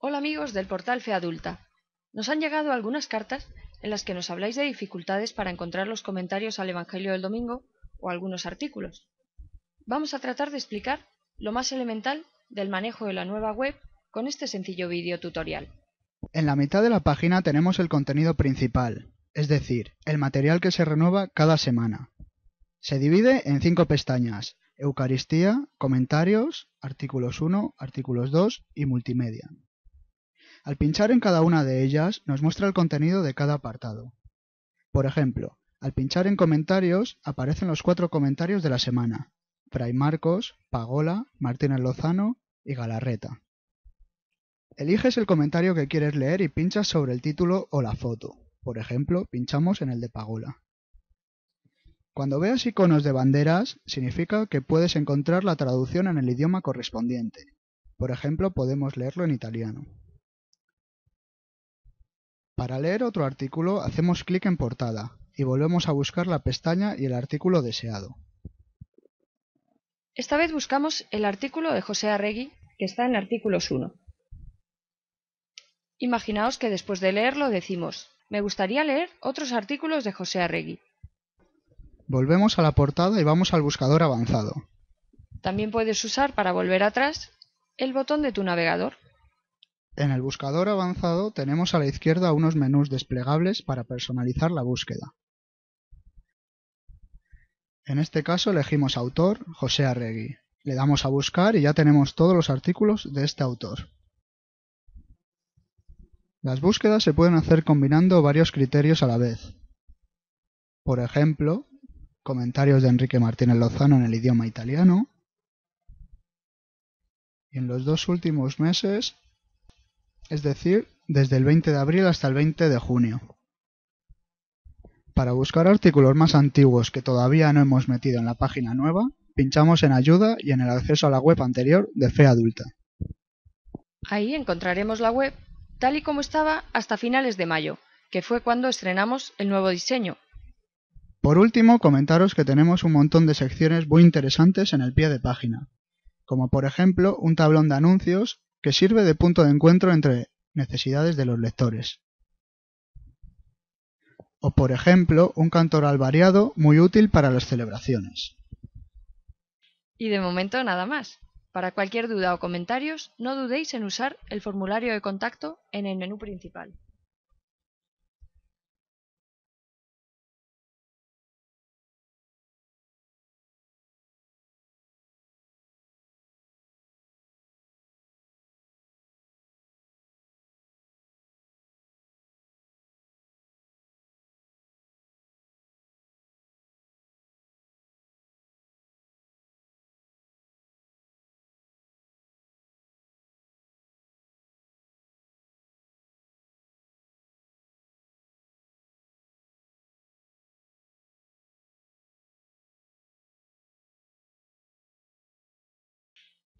Hola amigos del portal Fe Adulta. Nos han llegado algunas cartas en las que nos habláis de dificultades para encontrar los comentarios al Evangelio del Domingo o algunos artículos. Vamos a tratar de explicar lo más elemental del manejo de la nueva web con este sencillo video tutorial. En la mitad de la página tenemos el contenido principal, es decir, el material que se renueva cada semana. Se divide en cinco pestañas, Eucaristía, Comentarios, Artículos 1, Artículos 2 y Multimedia. Al pinchar en cada una de ellas nos muestra el contenido de cada apartado. Por ejemplo, al pinchar en comentarios aparecen los cuatro comentarios de la semana. Fray Marcos, Pagola, Martínez Lozano y Galarreta. Eliges el comentario que quieres leer y pinchas sobre el título o la foto. Por ejemplo, pinchamos en el de Pagola. Cuando veas iconos de banderas, significa que puedes encontrar la traducción en el idioma correspondiente. Por ejemplo, podemos leerlo en italiano. Para leer otro artículo hacemos clic en Portada y volvemos a buscar la pestaña y el artículo deseado. Esta vez buscamos el artículo de José Arregui que está en Artículos 1. Imaginaos que después de leerlo decimos, me gustaría leer otros artículos de José Arregui. Volvemos a la portada y vamos al buscador avanzado. También puedes usar para volver atrás el botón de tu navegador. En el buscador avanzado tenemos a la izquierda unos menús desplegables para personalizar la búsqueda. En este caso elegimos autor José Arregui. Le damos a buscar y ya tenemos todos los artículos de este autor. Las búsquedas se pueden hacer combinando varios criterios a la vez. Por ejemplo, comentarios de Enrique Martínez Lozano en el idioma italiano. Y en los dos últimos meses es decir, desde el 20 de abril hasta el 20 de junio. Para buscar artículos más antiguos que todavía no hemos metido en la página nueva, pinchamos en Ayuda y en el acceso a la web anterior de Fe Adulta. Ahí encontraremos la web tal y como estaba hasta finales de mayo, que fue cuando estrenamos el nuevo diseño. Por último, comentaros que tenemos un montón de secciones muy interesantes en el pie de página, como por ejemplo un tablón de anuncios que sirve de punto de encuentro entre necesidades de los lectores. O por ejemplo, un cantoral variado muy útil para las celebraciones. Y de momento nada más. Para cualquier duda o comentarios, no dudéis en usar el formulario de contacto en el menú principal.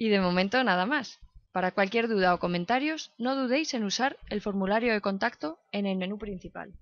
Y de momento nada más. Para cualquier duda o comentarios, no dudéis en usar el formulario de contacto en el menú principal.